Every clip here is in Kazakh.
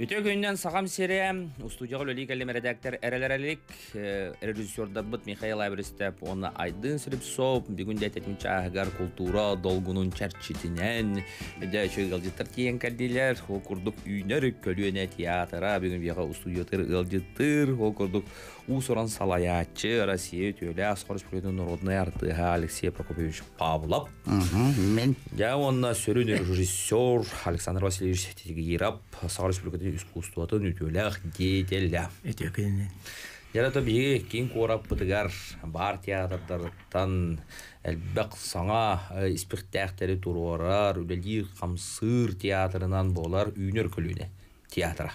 Өте күннен сағам сере, устудияға лөлік әлем редактор әрәлер әлік, э, режиссерда бұт Михаил Абристеп, оны айдын сүріп соп, бүгінде әтетмінші ағар культура долгунун чәрчетінен, де шөйгалдеттір тиен кәлдейлер, оқырдық көлі көліне театра, бүгін бұға устудиятыр ғалдеттір, оқырдық Усуран салаячы россия төле асқар республикасы народный артыға алексей прокопьевич павлов мен я онна сөрүн режиссер александр васильевич тегирап асқар республикасы искусствоты үтөлях детеля Ярата биге кин корап бытыгар бар театрдардан әлбәк саңа э, испектәхтәре турорар үләлі қамсыр театрынан болар үйнер күліне театра.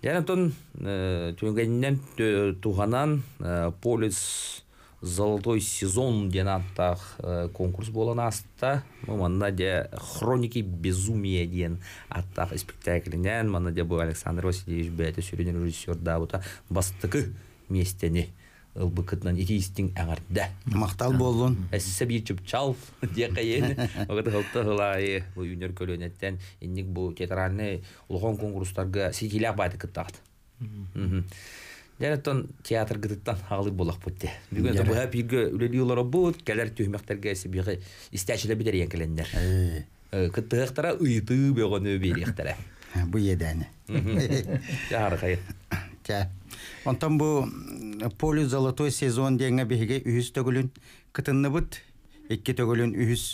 Яна тон э, туғанан э, полис золотой сезон денаттах э, конкурс болан аста мана де хроники безумия ден аттах спектаклінен. мана де бу Александр Васильевич бәйті сүрен режиссер да бута бастыкы местени ылбыкытынан итиистин аңарда мактал болун эссе ә бир чуп чал дека ен огыт бу юнер көлөнеттен инник бу театральный улгон конкурстарга Дәрәттон театр гыттан халы булак бүтте. Бүген дә буга бирге үлелиләр бут, кәләр төһмәктәргә Онтан бу полю золотой сезон деңе биһиге үһүс төгүлүн кытынныбыт, икки төгүлүн үһүс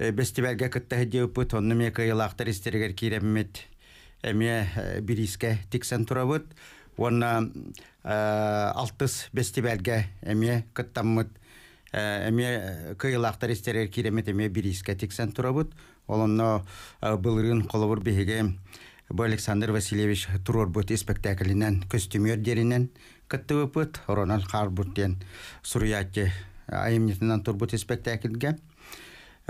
э, бестиберге кытта хедиопут, онны мека ялактар истергер кирэммит. Эме э, тіксен тұра турабыт. Уонна э, алтыс бестиберге эме кыттаммыт. Эме кыйлактар истергер кирэммит эме бириске тиксен турабыт. Олонно былырын колобур биһиге Бу Александр Васильевич турорбут спектаклинен костюмер деринен өпыт. оронан харбут ден суруяки айымнетинен турбут спектакльге.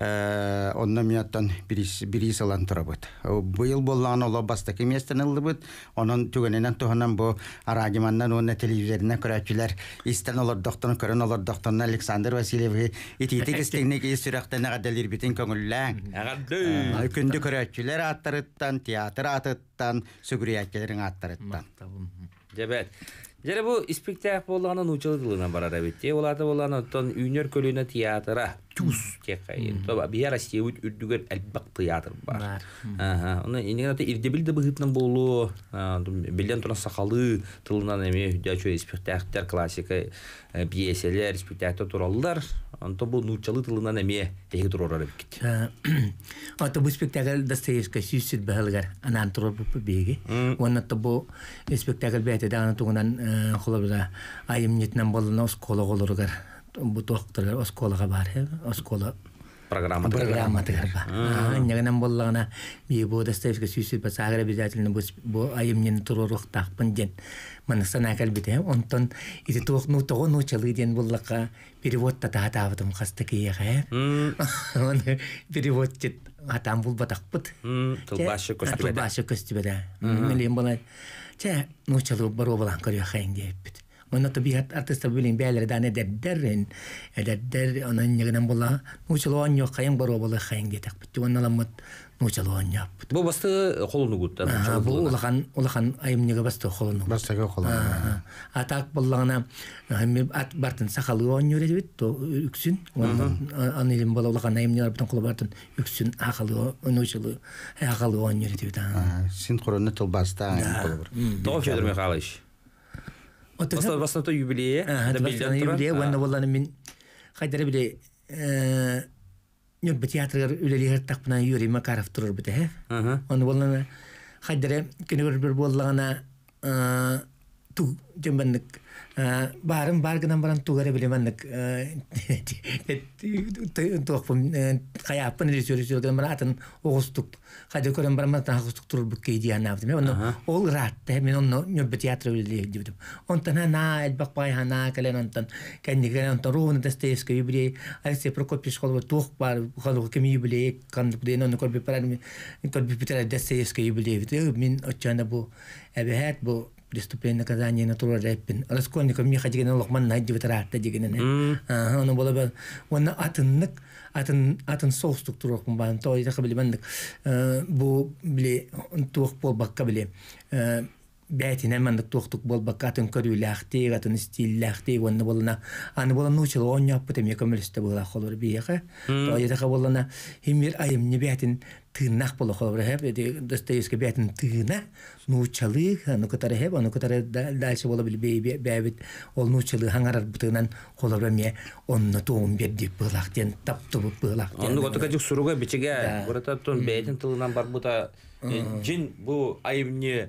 Э, онна мияттан бирис алан турабыт. Э, быйыл боллаан ола баста кеместен ылдыбыт. Онон түгененен туһанан бу арагиманнан уна телевизорына көрәчүләр истен олар доктан көрөн олар Александр Васильев итите кестегнек ис сүрәктән гадәлер битен көңүлләң. Агадды. Э, Күндә көрәчүләр аттырыттан, театр аттыттан, сүгүрәккәләрен аттырыттан. Җәбәт. Жәрі бұл спектакль болғаны нучылы тылына барар әбет. оларды болғаны тұн үйнер көліне театра түс тек қайын. Тоба, бия Россия өт үрдігер әлбақ театр бар. Оны енген аты ирдебілді бұғытның болу, білден тұрын сақалы тылынан әме үдді әчу спектакльтер, классика, пьеселер, спектакльтер туралылар. Анто э, бу нучалы тылынан эме теги турорар бит. Ата бу спектакль Достоевский сюсит бәлгәр анан турып бу беги. Онна то бу спектакль бәте дә аны тугынан холабыра айым нетнән болны оскола голыргар. Бу тохтырлар осколага бар. Оскола программа программа тыгырба нягынан боллагына бу достоевский сүйсүлбе сагыр обязательно бу айымнен туруруктакпын ден э, онтон ити туокну тогон учалы ден буллакка перевод атам булбатакпыт тылбашы тылбашы Мана табият артиста билин бәләр дәне дәддәрен, дәддәр аны нигәнән була. Нучылган юк, кайын бару була кайын дитәк. Бит ул наламат нучылган яп. Бу басты холыны гут. Бу улахан улахан айым нигә басты холыны. Бастага холыны. Атак буллагына һәм ат бартын сахалы он юре бит, то үксен. Аны илем була улахан айым нигә битен кулы бартын үксен ахалы нучылы. Ахалы он юре бит. Син хөрәнне тол баста. Тофедер Михайлович. Бастан то юбилее. Бастан юбилее. Ванна волланы мен қайдары біле Нюрбі театрғар үлелігер тақпына Юрий Макаров тұрыр біті, э? ә? Оны болына қайдары күнігір бір болығана э, тұқ жөмбәндік барын баргынан баран тугары билеманнык туохпун каяаппын режиссер баран атын огустук хади көрөм баран атын огустук турбук кейди анаптым онно ол раатта мен онно нөббе театр билдим онтан ана элбакбай ана келен онтан кенниген онтан ровно достоевский юбилей алексей прокопьевич холова туох бар холова кеми юбилей кандык дейн онно көрбепарар көрбепитер достоевский юбилей мен отчана бу эбехет бу преступление наказание тура рэппин. Раскольников миха деген лохман найди деген. Ага, атын, атын атын соустук бан. Бу бакка бәтіне мәндік тоқтық бол бакатын көрүләхте гатын стилләхте вонны болна аны болна нучыл он япты ме көмөлсте бола холор биеха то ятаха болна химир айым не бәтин тыннах бола холор хеп эти достоевский бәтин тына нучалы аны котары хеп аны котары дальше бола бил бәбит ол нучалы хаңарар бутынан холор ме онны тоон берди былахтен таптып былахтен аны котыка жик суруга бичеге бурата тон бәтин тылынан бар бута э, жин бу айым не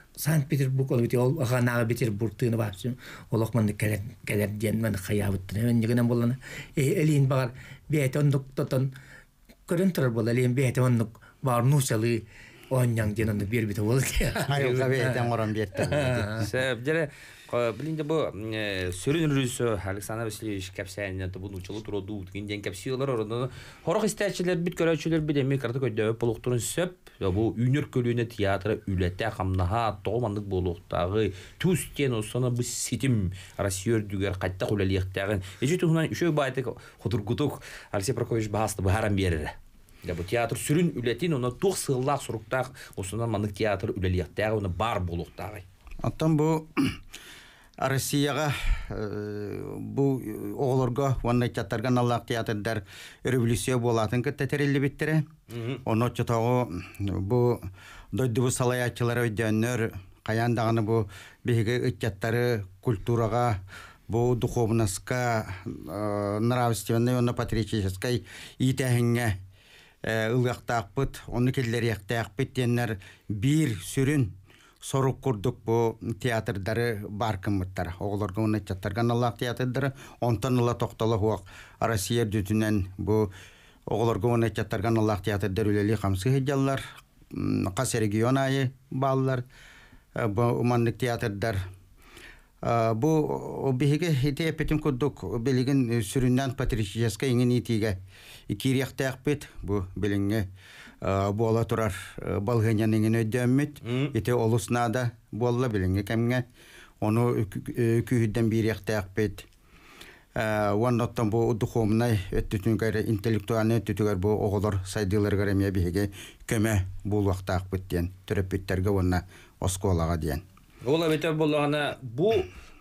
Санкт-Петербург ол бите ол аханага Петербург тыны бапсы олокман келер келер мен хаябыттын мен негенен болана э элин бар бет ондық тотын көрөн тур бол элин бет ондук бар нусалы онняң ден онду бир бите бол. Айыл кабетен орон берди. Сәп Э, блин, да бу сөрін Александр Васильевич кәпсәйінен табын ұчылы тұруду ұтығынден кәпсейлар орынды. Хорық істәчілер біт көрәчілер біт әмей карты көйдәуі полуқтырын сөп, бу үйнер көліне театры үләтә қамнаға тоғымандық болуқтағы түстен осыны бұ сетім Россиер дүгер қайтта құләлияқтағын. Ежі тұғынан үшеу байтық құтыргұтық Алексей Прокович баасты бұғарам берірі. Да бу театр сүрін үләтін, оны туқ сығылақ сұрықтақ, осынан маңық театр үләлияқтағы, оны бар болуқтағы. Аттан бұ Россияға э, бұл э, оғыларға онна чаттарған Аллах театрдар революция болатын кітті тәрелі біттірі. Оны тұтағы бұл дойды бұл салаячылары өйденлер қаяндағыны бұл бейгі үттяттары культураға бұл духовнасқа э, нравственной, оны патриотической итәхіңе ұлғақтақпыт, оны келдер яқтақпыт денлер бір сүрін сорук курдук бу театрдары бар оголорго Оголорга уны Аллах театрдары онтан ала токтола хуак. Россия дүтүнөн бу оголорга уны чаттарган Аллах үлели хамсы хеджаллар, кас регион айы баллар, э, бу уманлык театрдар. Э, бу бихиге хите петим курдук билигин э, сүрүннән патрическа иңин итиге. Кирияктаяк бу билинге. Буала турар э, балгеняныңын өддөммүт ите олуснада болла билиңе кемге ону күйүдден э, бириэхтэхпит э, уанноттон бу духовный өттүтүнгәре интеллектуальный өттүтүгәр бу оголор сайдыларга эмне биһиге көмө булуактаакпыт диен төрөппүттерге уонна осколага диен ол эбете болгана бу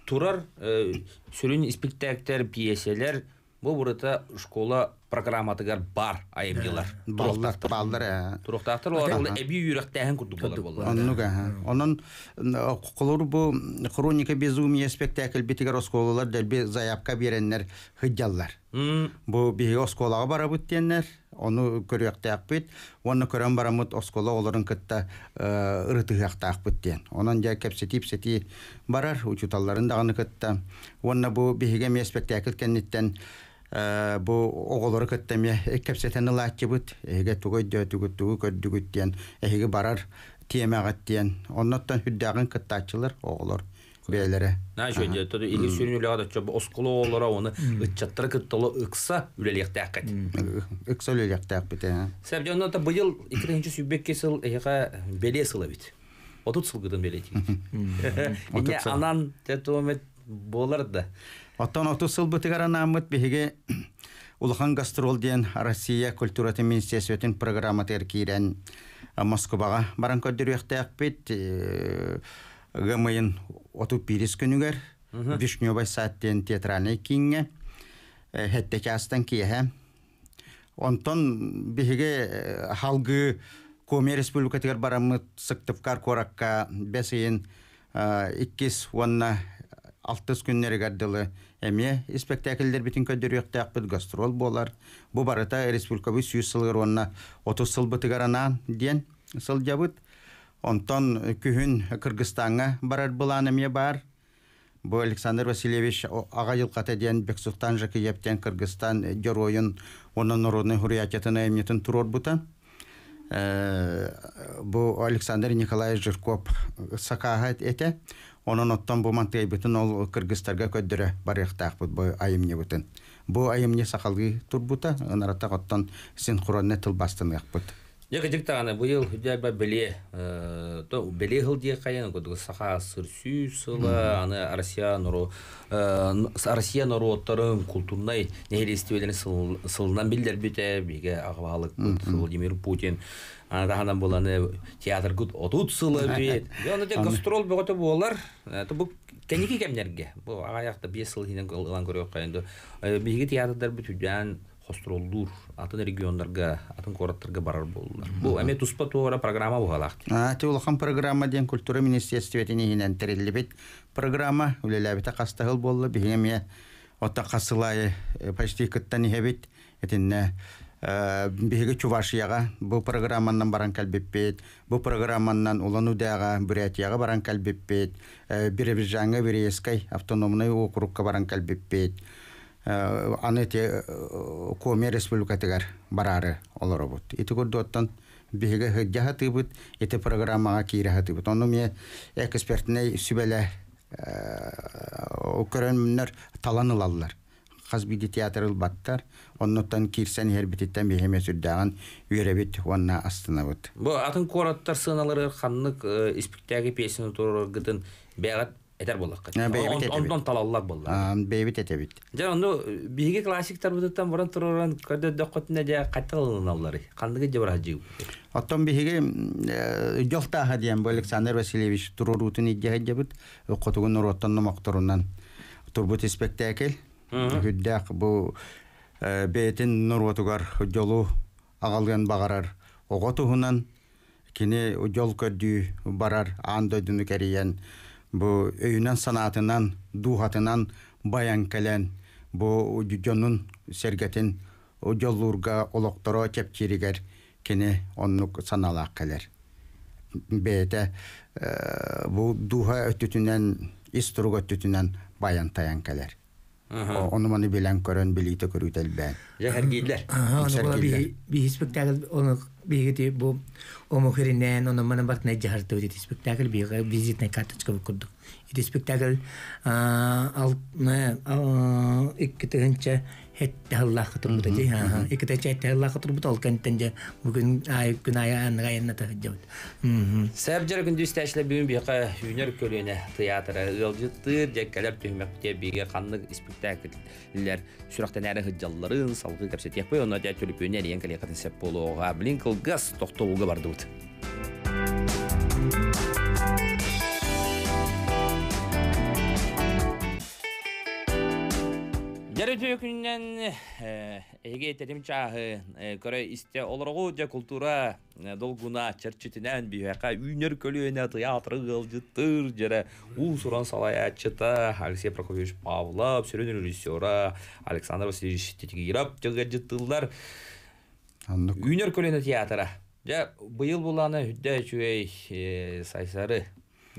турар сүрүн спектакльтер пьеселер Бу бурата школа программатыгар бар айымдылар. Э, Туруктакты балдыр. Э. Туруктакты балдыр. Э, ул эби юрыкта хан күрдү болду болду. Аннуга. Анын укулары бу хроника безумия спектакль битигар оскололар деп бе заявка бергендер хиджаллар. Бу би оскололарга бара бүттеннер. Аны көрөктә бит. Аны көрөм бара мут осколо оларын кетте ырыты якта акпыт ден. Анын дә кепсе типсе ти барар учуталларын да аны кетте. Аны бу бигә спектакль кеннеттен бу оголору көттеме кепсетени лаатчыбыт эһиге тугой дөтүгүттүгү көддүгүттиен барар тиемегаттиен онноттон хүддагын кыттаачылар оголор бээлере наожоде тоду ини оскулу оголора уну ытчаттар кыттолу ыкса үлелиэхтээккет ыкса үлелиэхтээкбит быйыл эки тыгынчы сүбекке сыл беле анан Оттон ото сылбытыгара намыт беге Улхан гастрол диен Россия культура министрлигинин программа теркирен Москвага баран көрдүр яктап бит э, ГМН ото пирис күнүгөр Вишнёвай сат диен театральный кинге э, хэтте кастан кие Онтон беге э, халгы Коми республикатыгар барамы сыктывкар кар коракка бесин 21 онна алтыс күннері гардылы эме спектакльдер бүтін көддөрүөктеакпыт гастроль болар бу барыта республикабы сүйүз сылгыр онна отуз сыл бытыгарана диен сыл жабыт онтон күһүн кыргызстанга барар былан эме бар бу александр васильевич ага жылката ден бексуктан жаки ептен кыргызстан геройун онун уруны хуриятетина эмнетин турорбута бу ә, александр николаевич жирков сакаат эте онон оттон бу манты айбытын ол кыргыздарга көддөрө барыяктаах бут бу айымне бутын бу айымне сакалгы турбута ынарата оттон синхронне тылбастыныяк бут Яғыжық тағаны бұйыл үдәбә біле, э, то біле ғыл дей қайын, көдігі сақа сырсүй сылы, аны Россия нұру, э, Россия нұру оттарын культурнай нәйрестевелерін сылынан білдер бүті, беге ағвалық, Владимир Путин, анатаханан буланы театр гуд отут бит. Яны те гастрол бөгөтө булар. Бу кенеки кемнерге. Бу агаякта 5 сыл хинен кылган көрөк кайынды. Э, Биге театрдар бит жан хостролдур, атын региондарга, атын городтарга барар болдулар Бу әме туспа туора программа бугалак. А, те программа ден культура министерствиетине хинен терилли Программа үлеләбите кастыгыл болду бигеме отта касылай э, почти кыттан ихебит. Этинне Э, биһиги чувашияга бұл программанан баран кәлбеппет бұл программанан улан удяға бурятияға баран кәлбеппет э, биребижаңа бирескай автономный округка баран кәлбеппет э, аны те коме республикатыгар барары олар бут ити курдуоттан биһиги хыджаха тыбыт ити программаға киреха тыбыт ону мие экспертиней сүбеле хазбиди театрыл баттар оннотан кирсен һәр битеттән мәһәмә сүдәгән үрәбит астына бут. Бу атын кораттар сыналары ханлык э, испектәге песен торыр гыдын бәгат әтер булык. Ондан талаллар булды. А бәбит әтер бит. Яны ну биге классик тарбыдан буран торыран кәдә дәкъәт нәҗә кайтылганнар. Ханлык җибәр аҗи. Оттан биге җолта э, һәдиән Василевич турырутын иҗә һәҗәбит. Укытуга Хүддәк бу э, бетин нурватугар жолу агалган багарар. Ого туһунан кини жол көдү барар андойдуну кәриян. Бу өйүнөн санаатынан, дуһатынан баян келен. Бу жонун сергетин жолурга олокторо чепчиригер кини оннук саналаак келер. Бете э, бу духа іс иструг өтүтүнөн баян таян келер. Ону маны билән көрән билейте көрүт әлбә. Жәһәр гейдләр. Аһа, аны Bi би би спектакль оны бигете бу омохеринен оны маны бат нәҗә хәртә үтә спектакль бигә визитна карточка күрдү. Ите спектакль а ал на а икке тәгәнчә хетте аллах турбута же ха икете чете аллах турбута ол кенттен же бүгүн ай күн ай анга айна та же сәп жер күн дүстәчле бүгүн бияка өнер көрөне театры ылжыттыр же калап төмөк те биге канны спектакльлер сүрәктән әрі хыджалларын салгы кепсетек бой оны да төлөп өнер ен кале катын сәп болуга блинкл газ тохтолуга бардыбыт Дәрөтө күннен эге терим чагы э, э, көрө исте олорогу же культура э, долгуна черчитинен бияка үйнөр көлөөнө театр гылжытыр жере у суран салаячыта Алексей Прокофьевич Павлов сөрөн режиссера Александр Васильевич Титигирап жыгытылдар үйнөр көлөөнө театра. Жа быйыл буланы хүддә чуй сайсары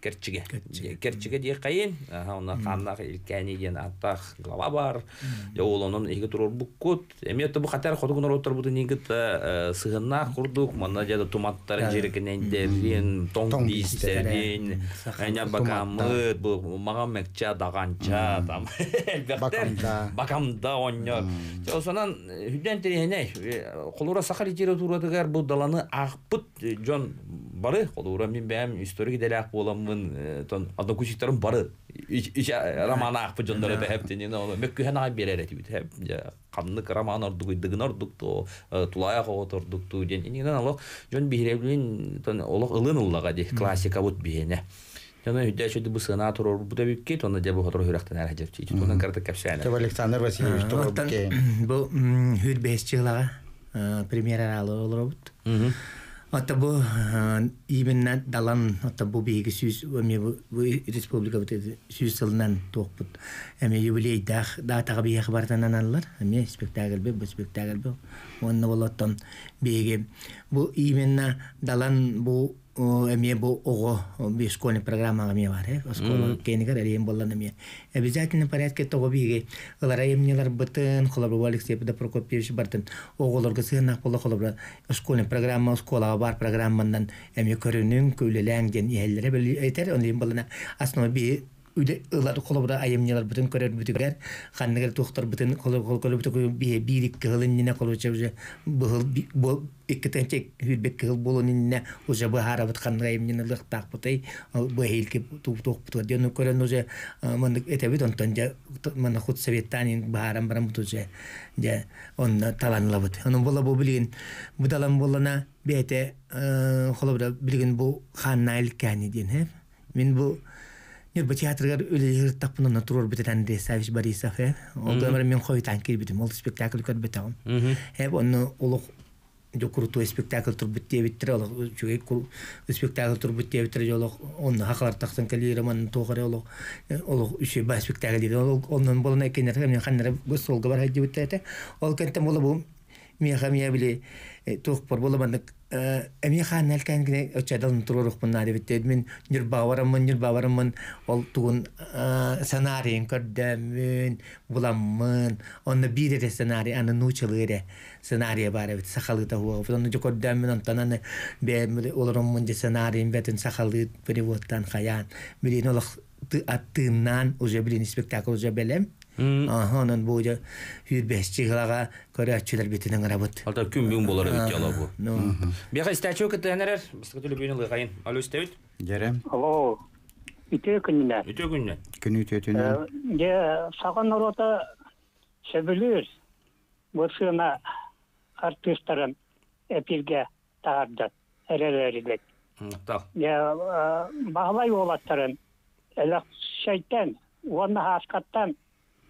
керчиге керчиге дие кайын онна каннах илкени ген аттах глава бар олонун эги турур буккут эми это бу катар хотугунор буду нигит э, сыгына курдук мана жада туматтар э, жиркенендерин тоң дистерин эня бакамыт бу мага мекча даганча там бакамда бакамда оннор осонан э, хүдден терехене холура сахар литературадагар бу даланы акпыт жон бары холура мен бэм историк ак болам Ата э, кучиктарым бары. Ич э, романа ахпы жондор эле хэп тени но мекке хана берер эти бит хэп я камны роман ордук дигин ордук то э, тулай ага отордук ту ден ини на ло жон бирелин то олог ылын уллага ди классика бут бине Яна үйдә чөди бу сенатор бу да бик кет онда дебе хатыр хөрәктә нәр хаҗеп чи тудан карта капшаны Тебе Александр Васильевич то бу хөрбез чыглага премьера алу ул робот Отто бу э, именно далан отто бу биги сүз эме бу республика бу сүз сылынан Эме юбилей дах да тага бияхы бартанан аллар. Эме спектакль бе, бу спектакль бе. Онны болоттан биги бу именно далан бу эми бу ого би школьный программага эми бар э школа кенигер элем боллан эми обязательно порядке того биге лара эмнелер бытын холобро алексей прокопьевич бартын оголорга сыгынак боло холобро школьный программа школага бар программандан эми көрүнүн көйлөләң ден иелере бел этер ондан болана основа би үле ылар қолобыра айымнылар бүтін көрер бүтігер ханнегер тухтар бүтін қол кол қол бүтін бие бирик кылын нина колоча уже бұл бұл иккетен тек хүлбек кыл болын нина уже бы харабыт ханнегер айымнина лықтақ бұтай бұл хейлке туп туп бұты ден көрен уже мен это бит онтан же мен худ советтан баарам барам бұты же же он таланлабыт оның бола бұл білген бұдалам болана бете қолобыра билген бұл ханна илкәни ден мен бұл Нет, театргар үлелер таппына натурор бит Андрей Савич Борисов, э. Ол мен ол спектакль оны олық жо крутой спектакль онны ол ол үші спектакль ол мен бар ол болу Э, эми хааннал кәнгіне өтчадан тұлырық бұнна дебеттед мен нір баварымын нір баварымын ол туын э, сценарийін көрдәмін буламмын онны бирере сценарий аны нучылыре сценария бар бит сахалыта хуа онны же көрдәмін онтан аны бәмілі олырымын же сценарийін бәтін сахалы переводтан хаян билин олық аттынан уже билин спектакль уже бәлем Ага, анан бу я үрбәсчи гылага көрә чүләр битенең рабыт. Алта күн бүген булар бит яла бу. Бәгә истәчү кетәнәр, бистәтүле бүген гаен. Алло истәвит. Ярәм. Алло. Ите күнүнө Ите күнүнө Көн ите төнә. Я саган орото шәбелер. Бушына артистларын әпилгә тагырды. Әрәләрегә. Так. Я баглай олаттарын. Элек шайтан, ванна хаскаттан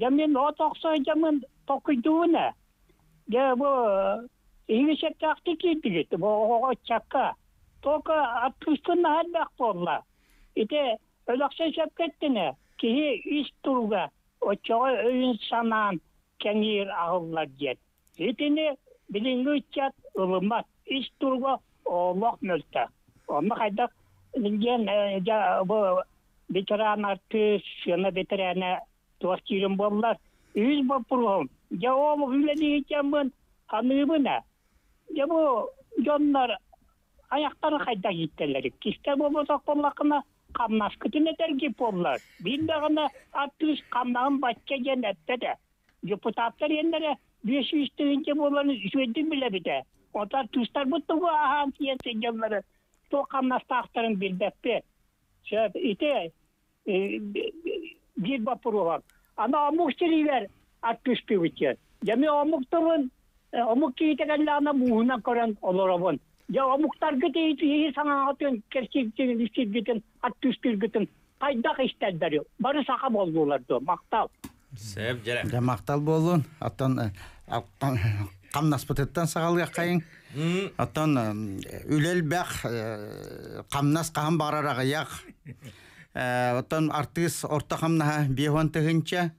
жамин отоқсо жамин токидуна я бо китигит бо тока болла ите кеттине кии иш турга очого өйүн санаан кеңир итини чат туахтирен боллар үйіз боп бұрғым я омы үйләне етемін ханыбына я бу жоннар аяқтары қайда кеттелер кисте болмасақ боллақына қамнас күтіне тәргіп боллар бинде ғана аттүз қамнағын батча жен әтті де депутаттар ендері беш жүз тігінші боларын сөйдің біле біте отар түстар бұтты бұл ахан тиен сенжамлары то қамнас тақтарын білдәппе сөп ите э, бир бапыруғам ана омук сиривер аттүспүгүтү жами омуктурун омук киитегелле ана муунан көрөн олоробун жа омуктаргы дейти ии саңаатын керсиктин истиргитин аттүспүргитин пайдах бары сака болдуулардо мактал сеп жере жа мактал болун аттан камнаспытыттан сагалыяк кайын оттон үлел бәк камнас Э, оттон артыс ортақам наха биехон тыгынча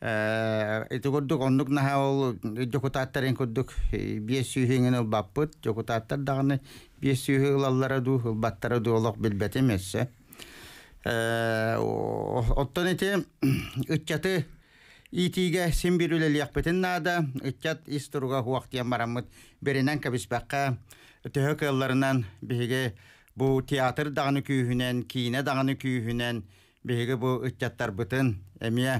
эти көрдүк оннук наха ол жокутааттарын көрдүк бие сүйүхеңин ыл баппыт жокутааттар дагыны бие сүйүхү ылаллара ду ылбаттара ду олок билбет эмессе э, оттон эти ытчаты итиге сен бирүлелиякпетин наада ытчат истуруга хуактиян бараммыт беренен кабиспакка төһөк ылларынан биһиге Бу театр даны күйүнен, кийне даны күйүнен беге бу үтчәтләр бүтән әмия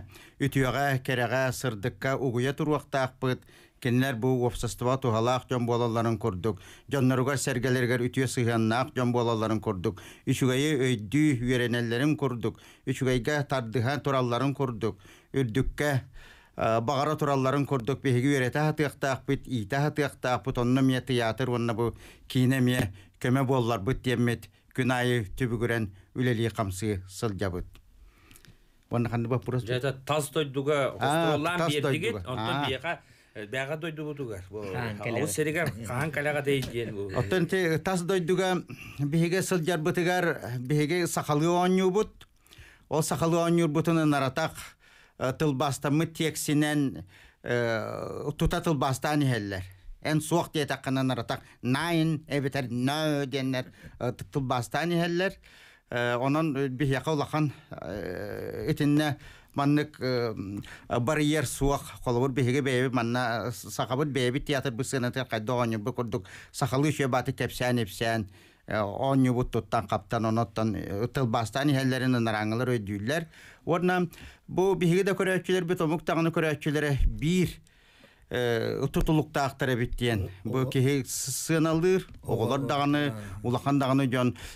үтүгә керәгә сырдыкка угыя турыкта акпыт. Кинләр бу офсастыва тугалак җан балаларын күрдек. Җаннарга сәргәләргә үтүе сыйганнак җан балаларын күрдек. Үчүгәй өйдү үйренәләрен күрдек. Үчүгәйгә тардыган туралларын күрдек. Үрдүккә бағара туралларын көрдөк беһиги үрете хатыахтаахпыт иите хатыахтаахпыт онно мие тыяатыр уонна бу киине мие көмө буолларбыт диэммит күнайы түбүгүрен үлелии камсыы сылдябыт оннахан бапурас таз тойдуга хостуроллаан биэрдигит онтон биэха э, бәға дойдубутугар ауыз серигар қаан каляға дейдиен оттон те тас дойдуга биһиге сылдярбытыгар биһиге сахалы ооньюбут ол сахалы ооньюрбутуны наратах Э, тылбастамы тексинен э, тута тылбастан иһэллэр эн суох диэте ханан аратах найн эбитер нө диэннер э, тылбастан иһэллэр онон бихияка улахан итинне маннык барьер суах холобур биһиге бээби манна сахабыт бээби театр бысынатер кайдоону бу курдук сахалы еще баты кепсән эпсән 10 э, туттан хаптан оноттон э, тылбастан иһэллерин ынарааңылар өйдүүллэр уонна бу биһиги да көрөөчүлөр бит омук тагыны көрөөчүлөрө биир Э, тутулукта актара биттен бу кеһи сыналыр оголор даганы улахан даганы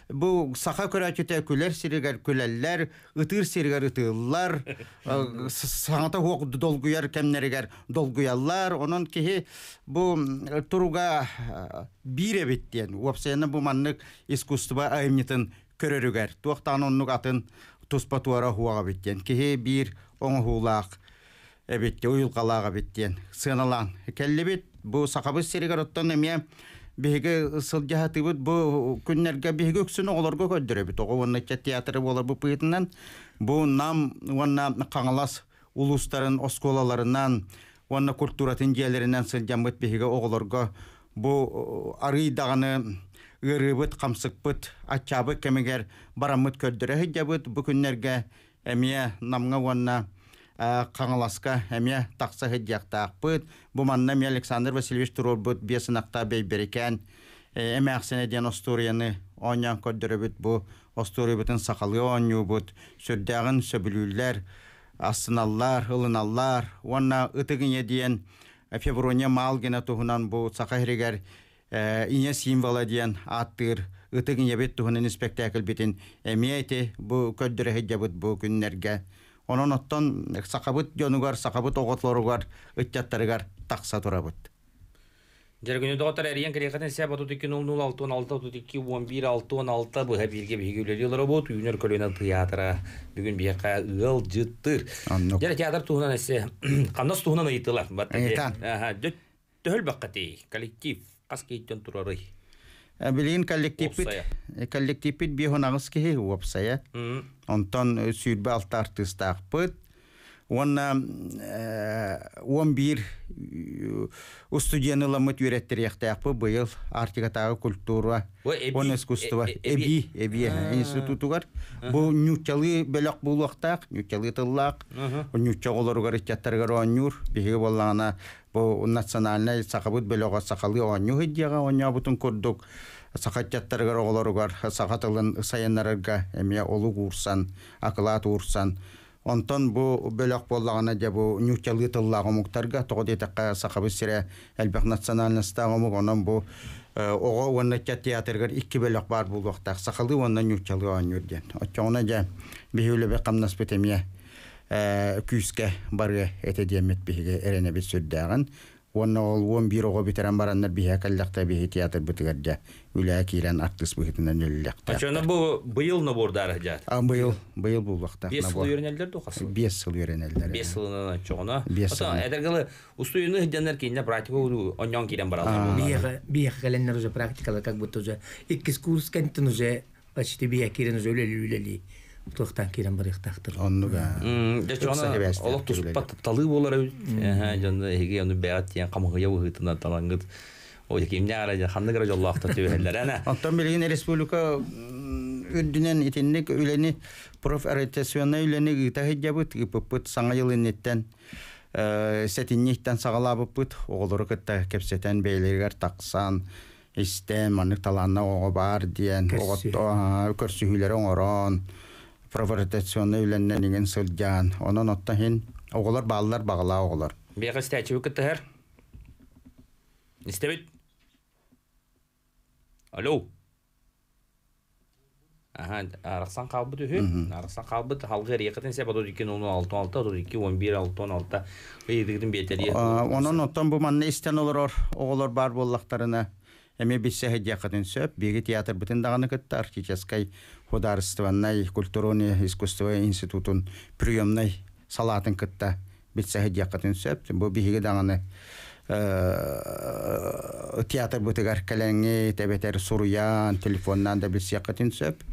бу саха көрөчөтө күлер сиригер күлеллер ытыр сиригер ытыыллар саңата долгуяр кемнеригер долгуяллар онон кихи бу э, туруга э, бире биттен уапсена бу маннык искусство айымнитин көрөрүгер туактан оннук атын туспа туара хуага бир оңохуулаак эбитте уйулкалаага биттиен сыаналаан келлибит бу сахабыз серигер оттон эмиэ биһиге сылдьаһатыбыт бу күннерге биһиге өксүн оголорго көддүрөбүт ого уоннача театры болор бу пыытынан бу нам уонна каҥалас улустарын осколаларынан уонна культуратын жээлеринен сылдьамбыт биһиге оголорго бу э, арыйдаганы ырыбыт камсыкпыт ачабы кемегер бараммыт көддүрө хыджабыт бу күннерге эмие намга онна Ә, қаңаласка әме тақса хыдияқтаақпыт бұманна мен александр васильевич турорбут бесынақта бейберекен эме ә, ақсене ден остурияны онян көддөрөбүт бу остурибутун сакалы онюбут сүрдягын сөбүлүүлөр астыналлар ылыналлар уанна ытыгыне диен ә, февруне малгина туһунан бу сакахиригер ине символы диен аттыр ытыгыне бит туһунан спектакль битин эмиэти бу көддөрөһиджабыт бу күннерге Онон оттон сақабыт жонугар, сақабыт оғотлоругар, ыттаттарыгар тақса турабыт. Жергүнү доктор Ариен Крехатын сәп ату текин ол 11 16 16 бүгін бияка ыл жыттыр. Жер театр туунан эсе баққа коллектив, қас кейттен Билин коллективпит коллективпит бихонагыс кеһи уопсая. Онтон сүйрбе алта артыстаахпыт онна он э, э, бир э, у студияны ламыт үйреттер яқтаяқпы бұйыл артикатағы культура, он искусство, эби, эби институтугар. Бұл нютчалы бөлік бұл уақтақ, нютчалы тыллақ, нютча оларугар нюр онюр, беге боллана бұл национальный сақабыт бөліға сақалы онюр едіға оня бұтын көрдік. Сақаттяттаргар оларугар, сақатылын саянарарға, әме олу урсан, акылат урсан, Онтон бу бөлөк боллагана же бу нючалы тыллагы муктарга тогды таққа сахабы сире әлбәк национальный стагы онон бу э, ого ванна театрга икки бөлөк бар булдыкта сахалы ванна нючалы анюрден. Очоңна же бихүлебе камнас бетемие э, күскә бары этедемет биге эрене бит сүрдәгән уонна ол уон бир ого битерен бараннар биһэ кэллэхтэ биһи театр бытыгардя үлää киирэн артыс быһытынан өллэхтэ очоно бу быйыл набордары жаат а быйыл быйыл буллакта бес сыл үйренелдер духасы бес сыл үйренелдер бес сылынан чогуна бес сыл эдергалы устуюны хыдяндар практика практику оньон киирен баралар биэхэ биэхэ кэлэннер уже практикалар как будто уже иккис курс кэнтин уже почти биэхэ киирен уже үлэлүлэли туохтан кирен барыхтахтыр. Оннуга. Жачона олох туспат талы болар. Эһэ, жонда эге оны бәгат тиен камыгы яу хытына талангыт. Ой, кимне ара ханны гыра жоллахта төһәлләр. Әнә. Антон билген республика үддүнен итинник үлени проф ориентационный үлени гитаһиҗабыт гиппыт саңа елыннеттен э, сәтинниктен сағалабыппыт оғолору кытта кепсетен бейлергер тақсан истен манык таланна оға бар диен оғотто көрсүһүлөр оңорон проворотационный үләннән иген отта хин оғылар баллар бағала оғылар. Беға стәчі өкітті хәр? Нестебет? Алло? Аха, арақсан 11 Онон бар Әме сөп, театр Хударства най культурон искусство институтун приёмной салатын кытта битсе хеджа сөп бу биге даганы э театр бүтэгар кэлэнгэ тебетер суруян телефоннан да битсе кытын сөп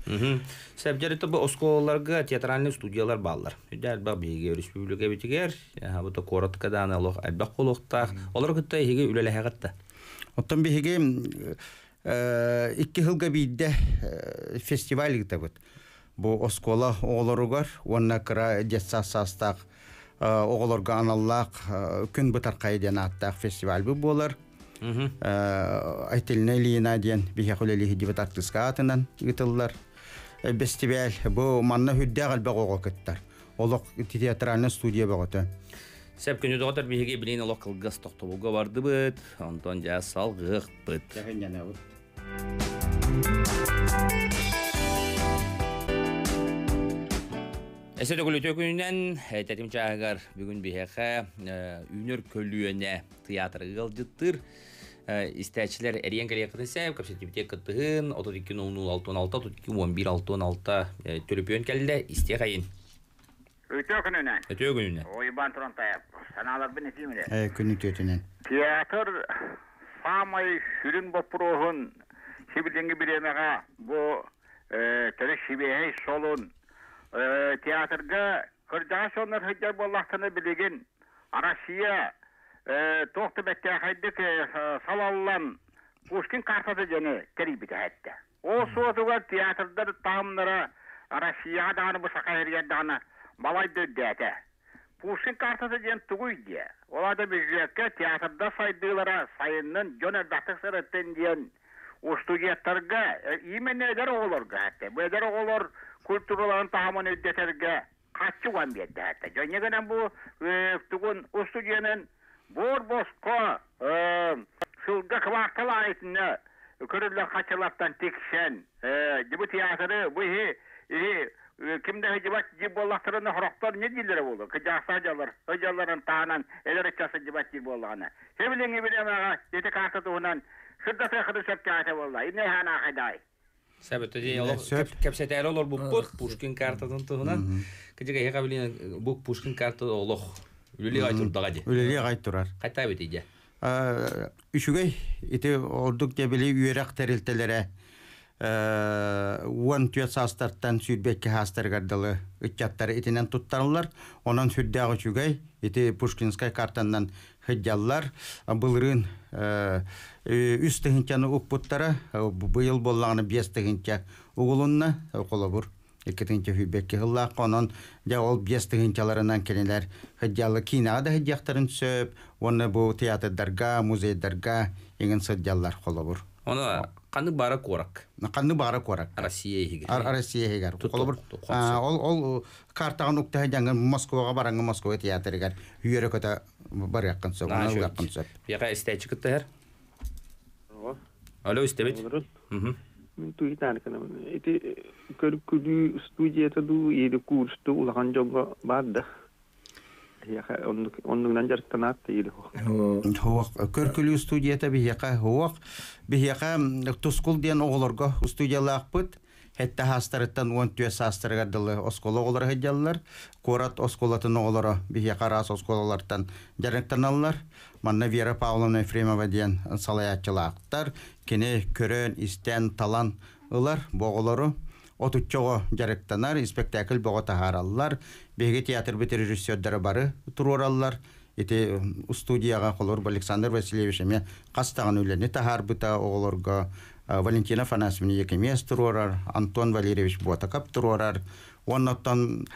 сөп жерэ тө бу оскуларга театральный студиялар баллар дэр ба биге республика бүтэгар а бу то коротка даналог абэ холохта олар кытта хеге үлэлэ хагатта оттан биге Э, икки хылга бейді э, э, фестиваль де бұд. Бұ оскола оғыларуғар, онна кыра детса састақ, оғыларға аналлақ, күн бұтар қайден аттақ фестиваль бұ болар. Айтылына лиына ден, бихеқулі лихи дебет артыска атынан гітылдар. Бестиваль, бұ манна хүдді ғалбақ оғы кіттар. студия бағыты. Сәп күнү доғатар бейге білейін олық қылғыз тоқтығуға барды бұд, онтан жа салғық бұд. Жағын Әсәді күліте күнінен, әтәтімчі э, жағығар бүгін бейхі үйнір көліуіне театры ғалдыттыр. Истәчілер әрен кәле қытын көпсет көпсетіпте қыттығын, 32-06-16, 32-11-16-16 өн кәлді істе қайын. Өтө күніне. Өтө күніне. Ойбан тұран таяп, саналар бін етіміне. Күні төтінен. Театр самай шүрін бопырығын сибилденги биренага бу тирик сибей солун театрга кырдага сонор хыджар боллахтыны арасия россия тохты хайдык салаллан пушкин картасы жени терибитехетте ол суотуга театрдар таамнара россияга даганы бусакаэргер дагана балайды дээте пушкин картасы жен тугуй дие оларды театрда сайдыылара сайыннын жон эрдатык сырытын диен устугеттарга э, именедер оголорга хатта бедер оголор культураларын таамын эддетерге качуган э, тугун бор боско сылга э, кварталайтына көрүлөр качалаттан тикшен театры Сыдда сәхәдә сәпкә айта болда. Инне хана хайдай. Сәбәт тәдә яло ул бу Пушкин картадан Кәҗәгә яга белән бу Пушкин карта олог. Үлеле айтур дагади. Үлеле айтурар. Кайта бит Ә, Үшүгә ите ордук дә биле үерәк тәрилтәләрә. Уан түя састарттан сүйдбекке хастар гардалы үтчаттары итінен туттарылар. Онан сүйддағы чүгай, ите Пушкинская картандан хыджалар. Э, э, үс тыгынчаны укпуттара э, быйыл боллағаны бес тыгынча угулунна колобур Экетинче хүбекке хылла конон жа ол бес тыгынчаларынан келелер хыдялы кинага да сөп, оны бу театрдарга, музейдарга еңін сыдяллар колобур. Оны Қаны бара корак. Қаны бара корак. Россия хигер. Россия хигер. Ол ол ол э, картаан укта жаңган Москвага баранга Москва театрыгар. Үйөрө көтө бар якын сөп. Аны якын сөп. Яга истечи кеттер. Алло, истебет. Мм. Туйтан кана. Эти көркүдү студияда ду ели курсту улаган жобга барды оннугнан жарыктанаат тииди хуок көркүлүү студията бихияка хуок бихияка тускул диэн оголорго студиялаахпыт хетте хастарыттан уон түэ саастырыгардылы оскола оголор хеджаллар курат осколатын оголоро бихияка раас осколалартан жарыктаналлар манна вера павловна ефремова диэн салаятчылаактар кине көрөн истен талан ылар боголору отучого жарыктанар, спектакль бого тахараллар беги театр бит режиссердары бары туруораллар. Ити студияга колор Александр Васильевич эме кастаган үлени таһар быта оголорго Валентина Фанасовна екемес турорар, Антон Валерьевич Ботакап турорар, оннаттан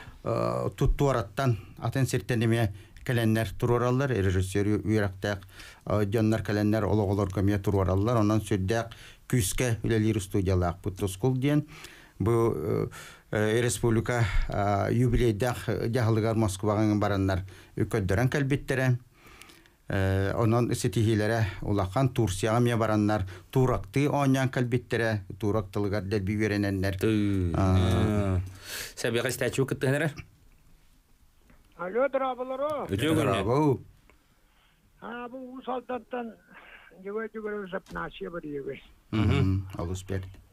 туттуараттан атын эме келеннер турораллар, ә, режиссер үйрәктәк, дөннәр кәләннәр ологолорго эме турораллар, оннан сүддәк күскә үләлир студиялаак бұттыскул бу э, э, республика юбилей дяхылыгар Москваға бараннар көддөрөн кәлбеттере. Э, онон сетихилере улахан турсияга ме бараннар туракты онян кәлбеттере, турактылыгар дәрби верененнер. Сәбиға статью кіттіңере? Алло, драбылару. Үтегін. А, бұл салдаттан жүгөй жүгөй жапнашия бір егіз. Алыс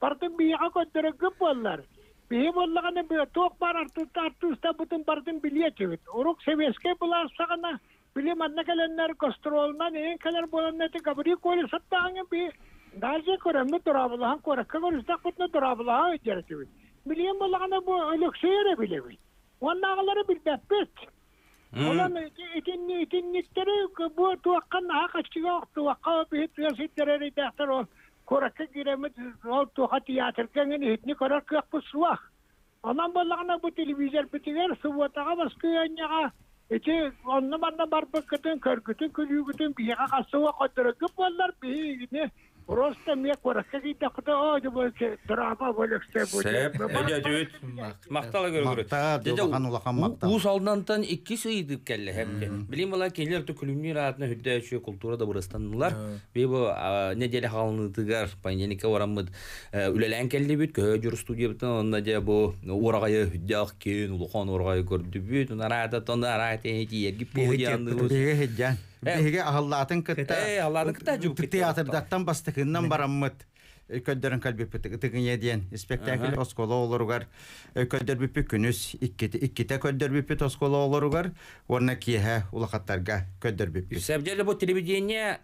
Partim bir ako deragip vallar. Bihi vallakanı bihi tuğuk bar artısta artısta bütün partin biliye çevit. Uruk seviyeske bular sakana bilim anne gelenler kostrolundan en kadar bulan neti kabri koli satta hangi bihi. Dalce koremni durabılahan korakka koristak bütne durabılahan ödyer çevit. Bilim vallakanı bu ölükseyere bilevit. Onlağaları bilbebbet. Olan itinni itinnikleri bu tuğakkan hakaçıya bir bihi tuyasitleri dehtar ol. Koratı giremez, ol tuhat yatırken hitni korar kıyak pusluak. Ondan bollağına bu televizyon bitiger, sıvatağa baskı yanyağa. Ece onunla bana barbakıtın, körgütün, külügütün, biyağa kasıva kodırıkıp bollar, biyine Просто мен қораққа дейді құда ой деп драма бөлексе бөлек. Әлі дөт мақтала көргір. Мақта улахан мақта. сөйдіп келді культура да жүр э, студия де Беге ахаллатын кытта. Э, аллатын кытта жүп кытта. Тиатрдаттан бастыкыннан бараммыт көддөрүн калбиппи тыгыне диен спектакль оскола олоругар көддөрбиппи күнүс икките икките көддөрбиппи тоскола олоругар орна киэһэ улахаттарга көддөрбиппи сәбделі бұл телевидение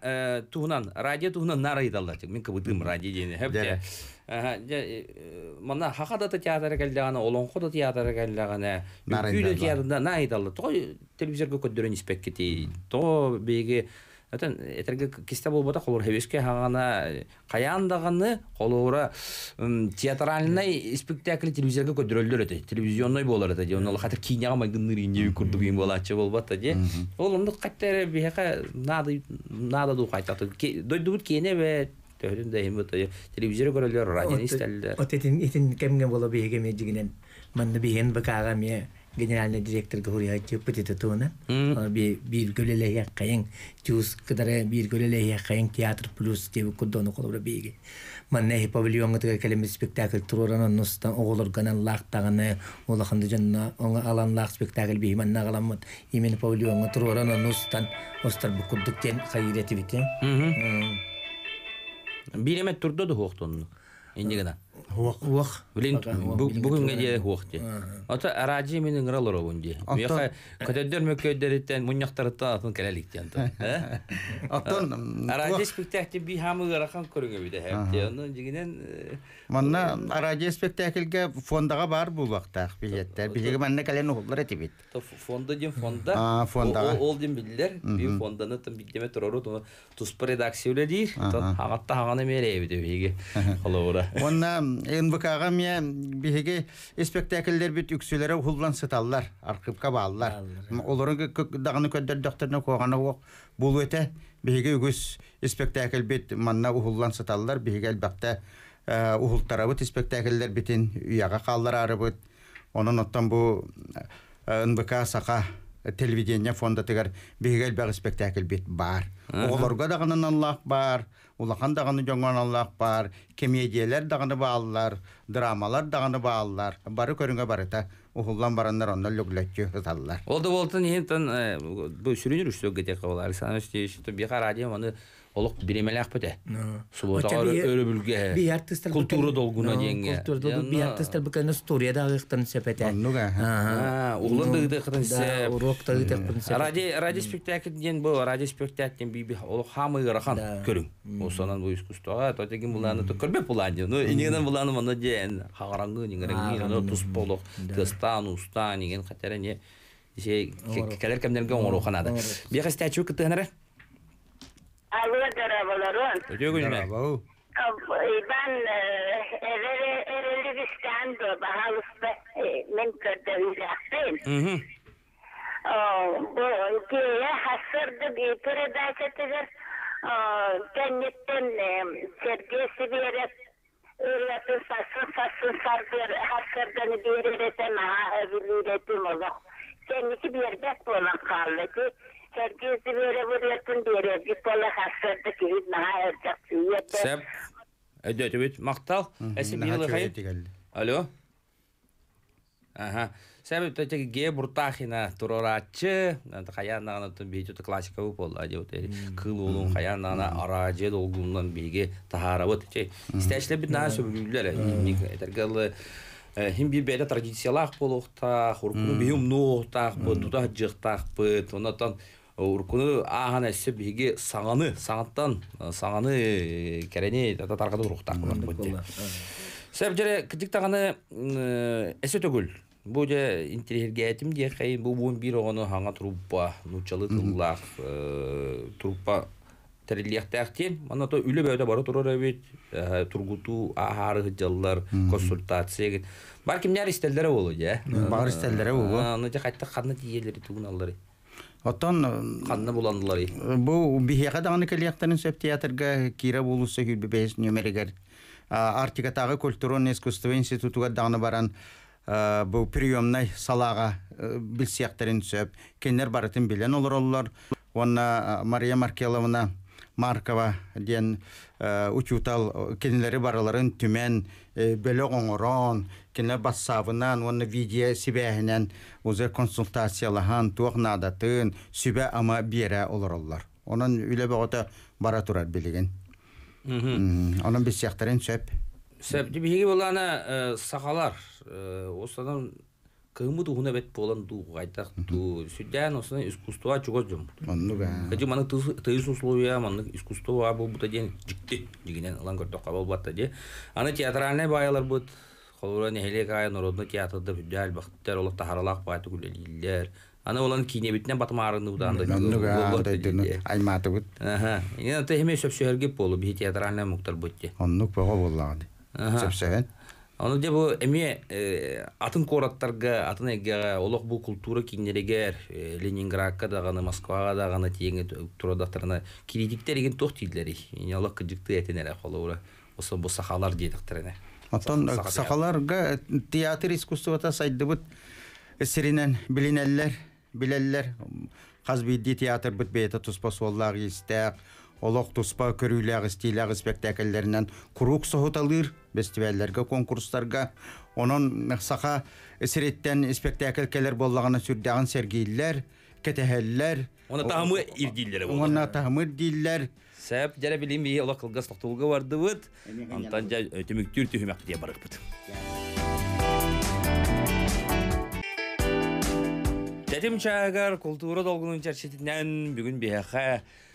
туһунан радио туһунан нарайдалла мен кыбыдым радио диене хэпте мана хахадата театры келдегана олонхода театры келдегана күйде театрда нарайдалла той телевизорга көддөрүн испеккити то беги етерге этерге кисте болбота холор хевешке хагана каяндаганы холора э, театральный спектакль телевизорға көдөрөлдөр эте. Телевизионный болар эте. Ди онол хатыр киняга магыныр инде күрдү кин болачы болбата ди. Ол онду каттары бияка нада нада ду кайтаты. Дойдубут кене бе төрүн дайым эте. Телевизор көрөлөр, радио истелдер. Отетин итин кемге боло бегеме дигенен. Манны биен бакага ме генеральный директор горуяйчы пытытытуна би бир көлеле яккайын чус кыдары бир көлеле яккайын театр плюс тебе кудону колора биги манне павильонга тыгар келеме спектакль турорана нустан оголор ганан лактаганы улаханды жанна оңа алан лак спектакль би манна галаммат имен павильонга турорана нустан остар бу куддуктен хайрети бите биремет турдо да хоктонну индигана Хуах. Хуах. Блин, бүгүн гэдэ хуах ди. Ата араджи мен ыңралыр обун ди. Мяха көтөддөр мөкөддөр иттен муньяктар ата атын араджи спектакль би хамы гарахан көрүнгө биде хэп араджи фондага бар бул вакта билеттер. Биге манна келен уулдар эти бит. фонда ди фонда. А Ол ди билдер. Би фонданы тын биддеме турору то туспредакция үлэдир. Тот хагатта НВК-ға мия биһиги спектакльдер бит үксүләрә хуллан сыталлар, архивка бааллар. Оларын дагыны көддер докторна когана вак бул өте биһиги үгүс спектакль бит манна хуллан сыталлар, биһиги әлбәттә э, ухултара бит спектакльдер уяга каллар ары бит. оттан бу э, НВК сақа телевидение фонда тегер биһиги әлбәг спектакль бит бар. Оларга дагынан Аллах бар улахан дағаны жоңон аллах бар Кемедиялар дағыны бааллар драмалар дағыны бааллар бары көрүңө барыта ухуллан бараннар онно люглетчү ыталлар олда болтун ентен э, бу сүрүнүр үстөгө кабыл александр ильич бихар адем аны Олық биремелек пөте. Субботагар өрөбүлге. Би культура долгуна денге. Культура долгу би артистер бекан история да агыктан сепете. А, улын Урок Ради ради спектакль ден бу, ради спектакль би би хамы Ну, Alıyor arabaların. Ödüyor gününe. Bravo. Ben evvel evvel İstanbul'da bahalısta min kadar uzaktayım. Hı hı. Bu diye hasırdı bir передача тегер кәннеттен сергесі беріп өйрәтін сасын сасын сарбер хасырданы беріретін аға өйрәтім олық кәннесі бердәк болан қалды ки сергесі беріп эбит болахассарда киһит наһаа эрдьэх алло Ага. ге классика болды, ади вот кыл улун араже долгундан беге тахара вот уркуну аахан эссе биги саганы саңаттан э, саганы э, керени татаркада урухта сеп жере кичик таганы эсе төгүл бул же интеллигетим же кайын бул буун бир огону ханга труппа нучалы тыллак э, труппа терилиэхтэхтиен мана то үлө бөөдө бара турар эбит тургутуу аары жаллар консультация бар кимнер истелдере болу же бар истелдере болу аны же кайта каны тиелери тугун Оттан қанны э, буландылар и. Бұл биһеге дагыны сөп театрга кира булусы хүлбе бес Артикатағы Артика тағы культурон искусство институтуга дагыны баран бұл приемнай салаға билсияктарын сөп. Кеннер барытын билен олар олар. Онна э, Мария Маркеловна Маркова ден э, учутал кенелери бараларын түмен бөлөк оңорон кине бассавынан онны видео сибәһенен уже консультациялаһан туохнаадатын сүбә ама бирә олороллар. Онан үлебе бара турар билеген. Онан без сияқтарын сөп. Сөп дибиге болана сахалар осынан кымы дугуна бет болан дугу айтак ту сүдән осына искусство чугоз дим. Онны бе. Хәҗи маны тыйыс условия маны искусство бу бута ден жикти дигән лангор тоқабал батта ди. Аны театральный баялар бут. Холуран эхелек айын ородны киятыды бүдәл бахтар олы тахаралақ баты күлелілер. Аны олан кинебитне батмарыны уданды. Айматы бут. Аха. Ина та хеме сөпсөһерге болу би театральна муктар бутти. Оннук бага боллагы. Сөпсөһен. Аны де бу эме э, атын қораттарға, атын эгеге олох бу культура кинерегер э, Ленинградка даганы, Москвага даганы тиеңе туродактарына киритиктер деген тох тийдилери. Ина олох кыжыкты этенере холура. Осы бу сахалар дейдиктерине. Оттан сақаларға театр искусствота сайдыбыт сиринен билинеллер, билеллер. Қазбейді театр бұт бейті тұспа соллағы істәк, олақ тұспа көріліғі стиліғі спектакеллерінен құруқ сұхыталыр, бестивәллерге, конкурстарға. Оның э, сақа сиреттен спектакль келер боллағына сүрдіған сергейлер, кетехеллер. Оны тамы ирдейлер. Оны тамыр ирдейлер. Сәп жәрі білейін бейі ола қылғас тоқтылға барды бұд. Антан жа төміктер э, түйімек де барық бұд. Тәтім чағар культура долғының жәршетінен бүгін бейәқә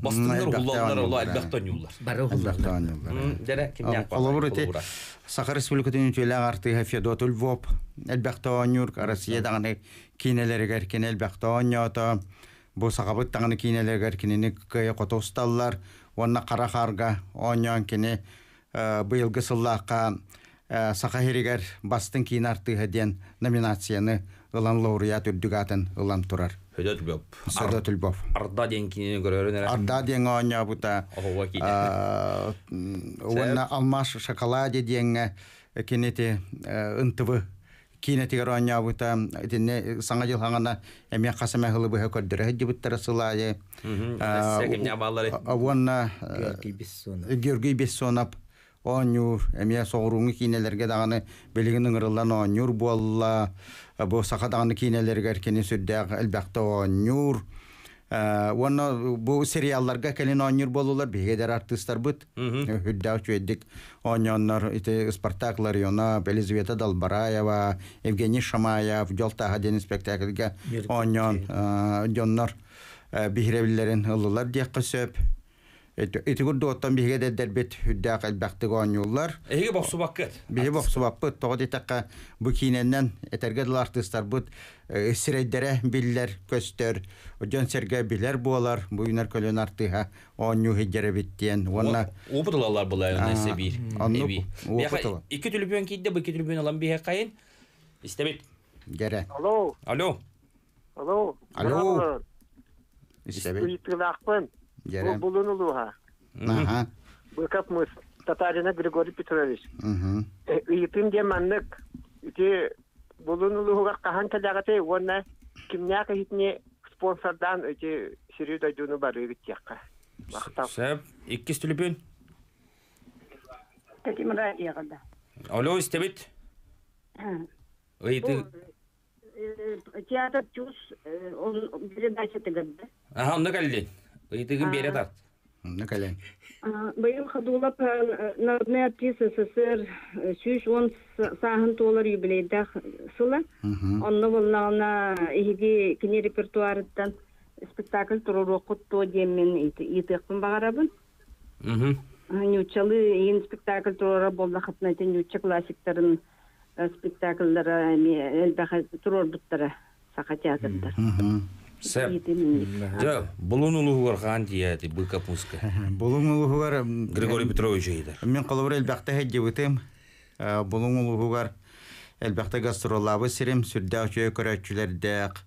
Бастындар уллалар ула әлбәттән юллар. Бары уллар. Дәрә кемнән кала. Олар үтә. Сахар онна оньян кине бастын номинацияны ылан лауреат үрдүгатын ылан турар. Hödöt löp. Södöt löp. Arda denkini görörün. Arda deng саңа жыл хаңана эме касама хылы бу хөкөрдөр хеди буттара сылае авонна георгий бессонап онюр эме кинелерге даганы бу сахатаны кинелергә кине сүддәк әлбәттә о нур э бу сериалларга келин оннур болулар, бигедер артистар бут. хәдә үтәдик оннур ите спартаклар яна Елизавета далбараева евгений шамаев дялта гадин спектакльгә оннур дяннар э, бихрәбилләрен һыллылар дияк кысып Эти гүрдө оттан биге дә бит һүддәк әлбәктә гон юллар. Эге бохсу бакыт. Биге бохсу бакыт тогыды тәкә бу кинәннән әтәргә дә артыстар бу э, эсрәйдәрә биллер, көстер, җан сәргә биллер булар. Бу юнар көлән артыга он юһи җирә бит дигән. Уна убыдылар булар нәсә бир. Аны убыдылар. Ике телефон киттә бу ике телефон алам бигә кайын. Истәбит. Җирә. Алло. Алло. Алло. Алло. Истәбит. Булунулуга. Ага. Татарина Григорий Петрович. Угу. де маннык. Ити булунулуга кахан кадагаты уонна кимня спонсордан ити сирю дайдуну бары гиттякка. Сәп, иккис түліпен? Татимра еғылда. Оло істебет? Ыйты. Театр чус, он передача Ага, Ыйтыгын бере тарт. Онда кален. Быйыл хадулап э, э, народная артист СССР э, сүйіш он саһын толар юбилейді сылы. Онны болнағына иге кине репертуарыттан спектакль тұрыр оқыт то демен итіқпін бағарабын. Нючалы ең спектакль тұрыр болды қытнайтын нюча классиктарын спектакльдары әлбәхә тұрыр бұттары сақа театрдар. Сэп. Да, булун улугуар хан дияти быка пуска. Булун улугуар Григорий Петрович ейдер. Мен коловар элбахта хедди бытым. Булун улугуар элбахта гастролабы сирем сүрдә өчөй көрәчүләрдәк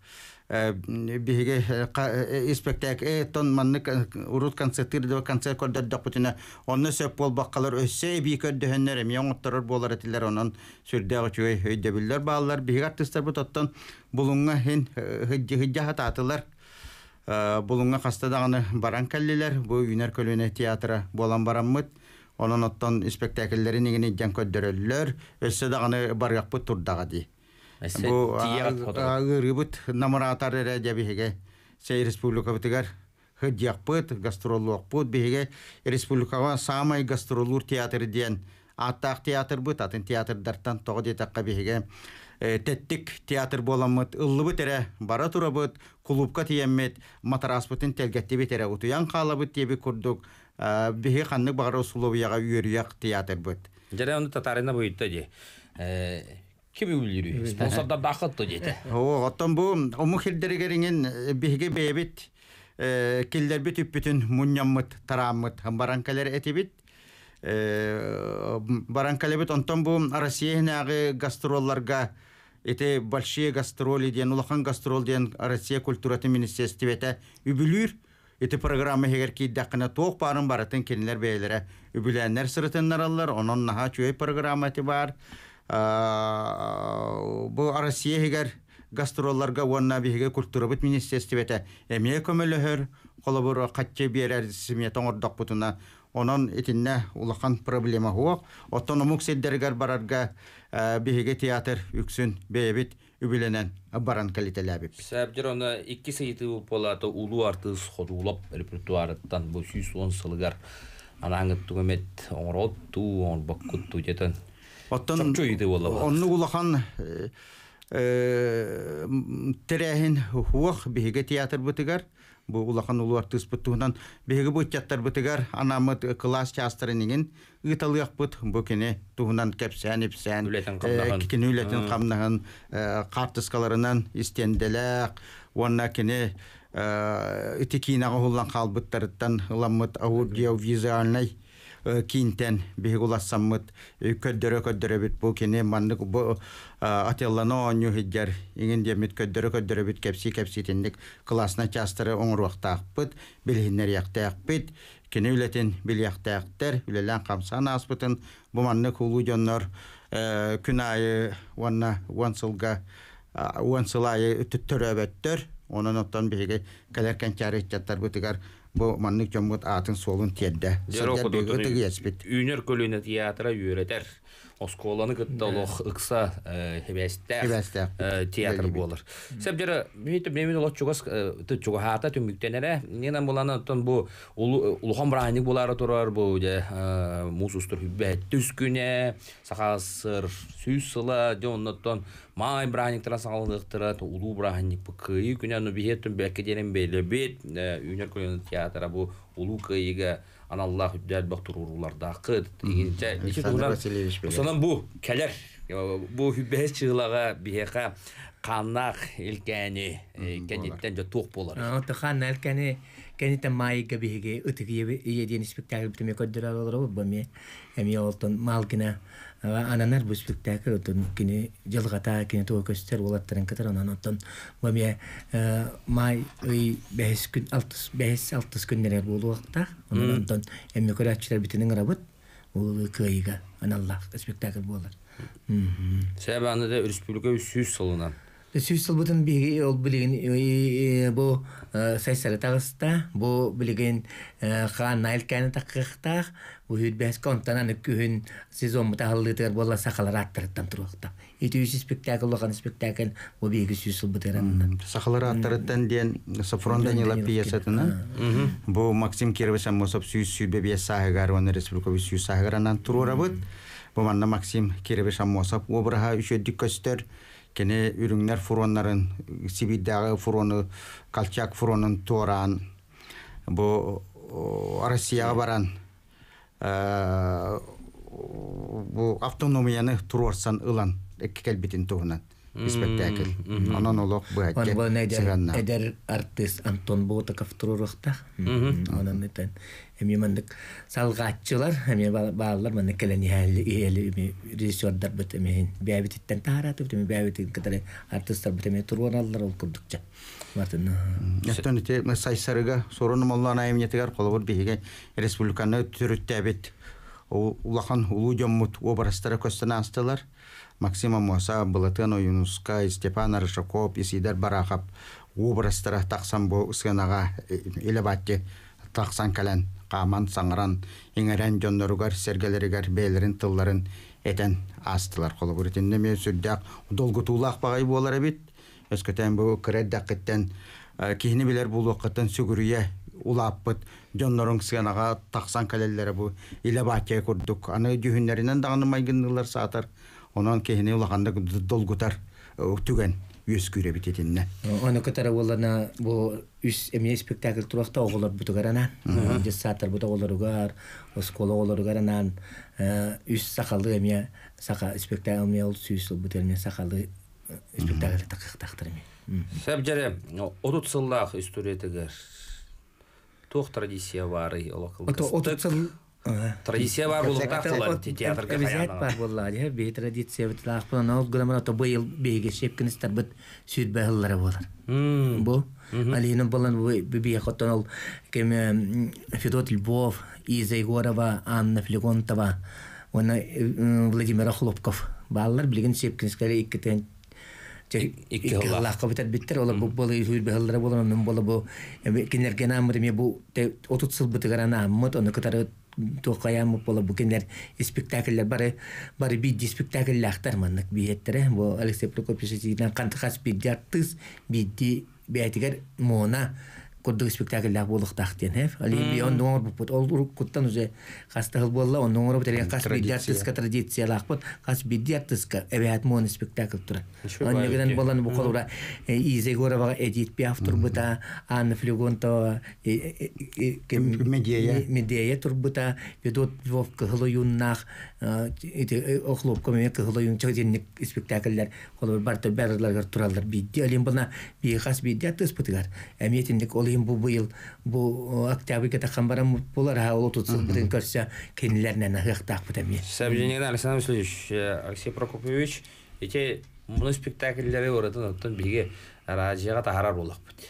биһиге испектәк э тон манны урут концерт онны сөп бол баккалар би көрдәһәннәр эм яңа торыр болар әтиләр онан сүрдәгә чөй һөйдә билләр балалар биһиге артистлар бу тоттан булунга һин һиҗҗи һиҗҗи баран кәллиләр бу үнөр көлөнә театра болан бараммыт онан оттан спектакльләрен игене җан көрдәрәлләр өссә дагыны бу ыгырыбыт намыратар эрэдя биһиге сей республика бытыгар хыдьякпыт гастролуокпут биһиге республикага самый гастролур театр диэн аттаах театр быт атын театрдартан тоҕо диэтакка биһиге теттик театр боламмыт ыллыбыт эре бара турабыт клубка тиеммит матраспытын телгеттибит эре утуян каалабыт тиеби курдук биһи ханнык багара условияга үйөрүяк театр быт жаре татарына буйутта ди кеби үлүрү спонсордар да ахытту о оттон бу ому хилдеригериңин бээбит бэбит киллерби үппүтүн муньяммыт тарааммыт баранкалер этибит баранкалебит онтон бу россиянагы гастролларга эти большие гастроли диен улахан гастрол диен россия культураты министерствебете үбүлүр эти программа хегер кийдакына тоох баарын баратын кинилер бээлере үбүлээннер сырытыннараллар онон наха чуэй программати бар Бұл Россия һигәр гастролларга уонна биһиге культурабыт министерствебете эмие көмөлөһөр холобур катчы биэрер симе тоңордок бутуна онон итинне улахан проблема хуок оттономук седдергер барарга биһиге театр үксүн бэбит үбүленен баран калителебип сәбдир оны икки сыйты болаты улу артыс ходулап репертуарыттан бу сүйс он сылыгар анаңыттугемет оңроотту оңорбаккутту жетен Оттон оннугулахан тэрэхин хуох биге театр бытыгар бу улахан улуар тыспыттуунан биһиге буттаттар бытыгар анамы класс частрынигин ыталыяк бут бу кине туунан кепсәнипсән кикин үлетин камнахан картыскаларынан истенделек уонна кине итикинага хуллан калбыттарыттан ыламмыт аудиовизуальный Э, кинтен бигуласам мут э, көддөрө көддөрө бит бу кине манны бу э, ателлано оню хиджар ингин де мит көддөрө көддөрө бит кепси кепси тендик классна частыры оңруактак бит билгендер яктаак бит кине үлетен бил яктаактар үлелен камсана аспытын бу манны кулу жоннор күнай ванна вансылга вансылай өттөрөбөттөр Onun ottan bir hege kalerken çare çatlar bu mannik jomut atın solun tedde. Sörgerdegi geçbit. Üner kölüne Осколаны театр болар. Сеп жара мүйті бемін лох чугас ты чугахата түмүктенере. Нена булана бу май браник тара салыктыра улу браник бу кый күнәне бихетүм бәке дирем беле бит үнер күнә театры бу улу кыйгә аналлах аллаһ худдат бахтурулар да кыт дигенчә ничә дуна сонан бу кәләр э, бу хуббәс чыгылага бихәка каннак э, илкәне кәдиттән төк булар ана тахан илкәне кәдиттә май беге бихеге үтгә ие дигән спектакль битме кәдирә алырбыз бу мен әми алтын малкына ананар бүспүктәк ротун кини жылгата кини то көстер болаттарын катар анан оттон бомия э, май ый бэс күн алтыс бэс алтыс күннер болу вакта анан оттон эмне көрәчтер битинин рабыт ул кыйга аналлах спектакль болот себеби Сәбәне дә республика 300 сылынан Э, сүйсіл бұтын беге ол білеген бұл э, сайсары тағыста, бұл білеген қаған э, найл кәні тақықтақ, бұл үйді бәс қонтан аны күйін сезон бұта ғылдығыр болла сақалар аттырыттан тұрғықта. Еті үйсі спектакл, оған спектакл бұл беге сүйсіл бұтырын. Сақалар аттырыттан дейін Сафронда бұл Максим Кервесен мұсап сүйіс сүйбе Бұл Максим үші дүккөстер, кене үрүңнер фуроннарын сибирдагы фурону колчак фуронун туоран бу россияга баран э, бу автономияны туруарсан ылан келбетін туунан спектакль. Анан олох бэкке сыганна. Эдер артист Антон Ботаков турурухта. Анан этен эми мандык салгатчылар, эми баалар мандык келени хәлли режиссердар режиссёрдар бит эми бәбиттен таратып, эми бәбиттен кадәр артистлар бит эми туруналар ул курдыкча. Мартын. Яттан ите сайсарыга сорунум Аллаһ наимнетигәр колыбыр биһиге республиканы төрүттәбит. Улахан улу жоммут образтары көстәнә астылар. Максима Моса, Блатен Оюнуска, Степан Рашаков, Исидар Барахап, Убрастыра, Тақсан бұл үсгенаға, э, Тақсан кәлен, Қаман, Саңыран, Инерен, Дондарғар, Сергелерігар, Бейлерін, Тылларын, Этен, Астылар, Қолы бүретін, Неме, Сүрдяк, Долгу Тулақ бағай болар бит, Өскөтен бұл күрәд дәкеттен, э, Кейіні білер бұл оқыттен сүгіруе, Улап бұл Дондарғын күсгенаға, Тақсан бу бұл, Илебатте Аны дүйінлерінен дағаны майгындылар сатыр, онан кеһине улаханда долгутар э, түген үс күре битетинне. Оны көтәрә уллана бұл үс эми спектакль туракта оголар бутугарана. Десатар бута оларугар, оскола оларугаранан э, үс сакалы эми сака спектакль эми ул сүсүл бутерне сакалы э, спектакль тактактыр эми. Сәп жаре одут сыллах историятыгар. Тох традиция бары олакыл. Отут Традиция бар бұл театр театрға қаяғынан. бар болар, е, бей традиция біт болар. Бұл, ол кеме Федот Львов, Иза Егорова, Анна Флегонтова, оны Владимир Хлопков. балалар білген шепкіністері еккетен лаққа биттер олар тоқаям пола букенер спектакльлер бары бары бидди спектакльлахтар маннык биеттер бу Алексей Прокопьевич дигән кантыхас бид артыс бидди биятигер мона курдук спектакль лаг болох тахтен хэв. Али би он нуор бупут, ол рук куттан узе хаста хыл болла, он нуор бутер яг хас бидди традиция лаг бут, кас бидди артыска эвэхат спектакль тура. Он негэдэн болан бу ура э, изе гора бага эдит пи автор бута, анна флюгон то э, э, медея тур бута, ведот вовка хылу юннах, ити э, охлоп көмәк кылы юнча диннек спектакльләр холы бар төр бәрләргә туралдыр бит ди буна бихас бит ди атыс бутыгар әмиятендек ул ин бу буел бу октябрьгә тахан барам булар ха ул тутсын бүген көрсә кинләрне нәхәктак бу тәми. Сәбиҗенә Александр Алексей Прокопович, ити муниципаль спектакльләре ора тотын биге радиога тарар булык бит.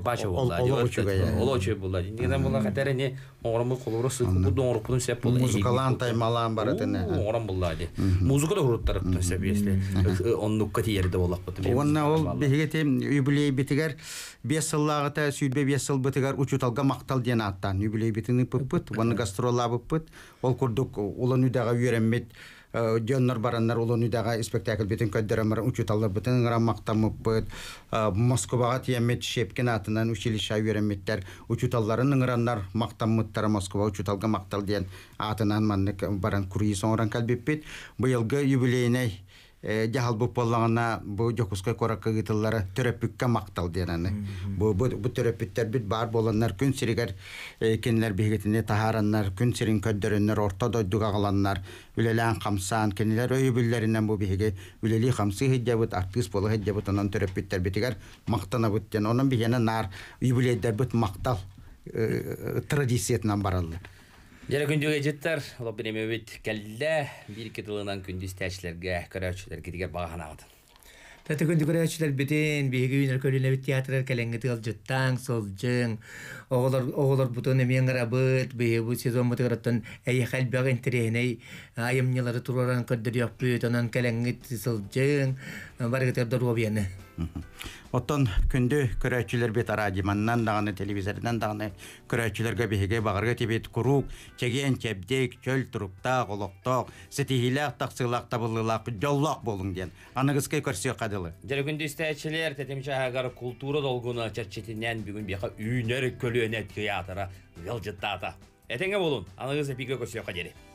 бача булла олочу булла нигиден булла катары не оңром кулуру сык бу доңру сеп болды музыкалан тай малан бара тене оңром булла ди музыка да хуруттар тун сеп если оннукка тиерде болак бу онна ол беге тем юбилей битигер бес жыллага та сүйбе 5 жыл битигер учу талга мактал ден аттан юбилей битини пыппыт ваны гастролла пыппыт ол курдук улан үдага үйренмет дьоннор бараннар улонуйдага спектакль бүтүн көддөремар учуталлар бүтүн ыңыраммактамыппыт э, москвага тиемет шепкин атынан училища үйрөмметтер учуталларын ыңыраннар мактаммыттара москва учуталга мактал диэн атынан маннык баран курии соңоран калбиппит быйылгы юбилейней жахалбук э, боллаŋана бу жокускай коракка гытыллары төрөппүккө мактал диэнаны бу бу төрөппүттер бүт баар боланнар күн сиригер э, кинилер биһигитине тахараннар күн сирин көддөрүннөр орто дойдук агаланнар үлелään камсаан кинилер өйүбүллеринен бу биһиги үлели хамсы хиджабыт бол болу хиджабыт онон төрөппүттер битигер мактанабыт оның онон нар үй юбилейдер бүт мактал э, традициятынан бараллы Дәрәк үндегә җиттәр, ул бер нәмә бит кәллә, бир кедылынан күндүз тәчләргә, көрәчләр кидигә багана гыт. Тәте күндүз көрәчләр бидән, бигә үнер көлене бит театрлар кәлен гыт җиттан, сол җин. Оглар оглар бу төне бит, бигә бу сезон бит гыттан, әй хәл бәгән тирене, аем нилары турларан кәддер яп бит, анан кәлен гыт җин. Бар гыт дәрдә Оттон күнді көрәтчілер бет радиманнан дағаны, телевизордан дагы көрәтчілерге бейге багырга тебет құрук, чеген чәбдек, чөл тұрукта, қолықтоқ, сетихилақ, тақсылақ, табылылақ, жоллок болуң ден. Анығызке көрсе қадылы. Дәрігінді истечилер тәтемші ағар культура долгуна чечетинен бүгүн бияка үйнөр көлі театры киятыра, ғылжыттата. Әтеңе болын, анығыз әпігі кадылы.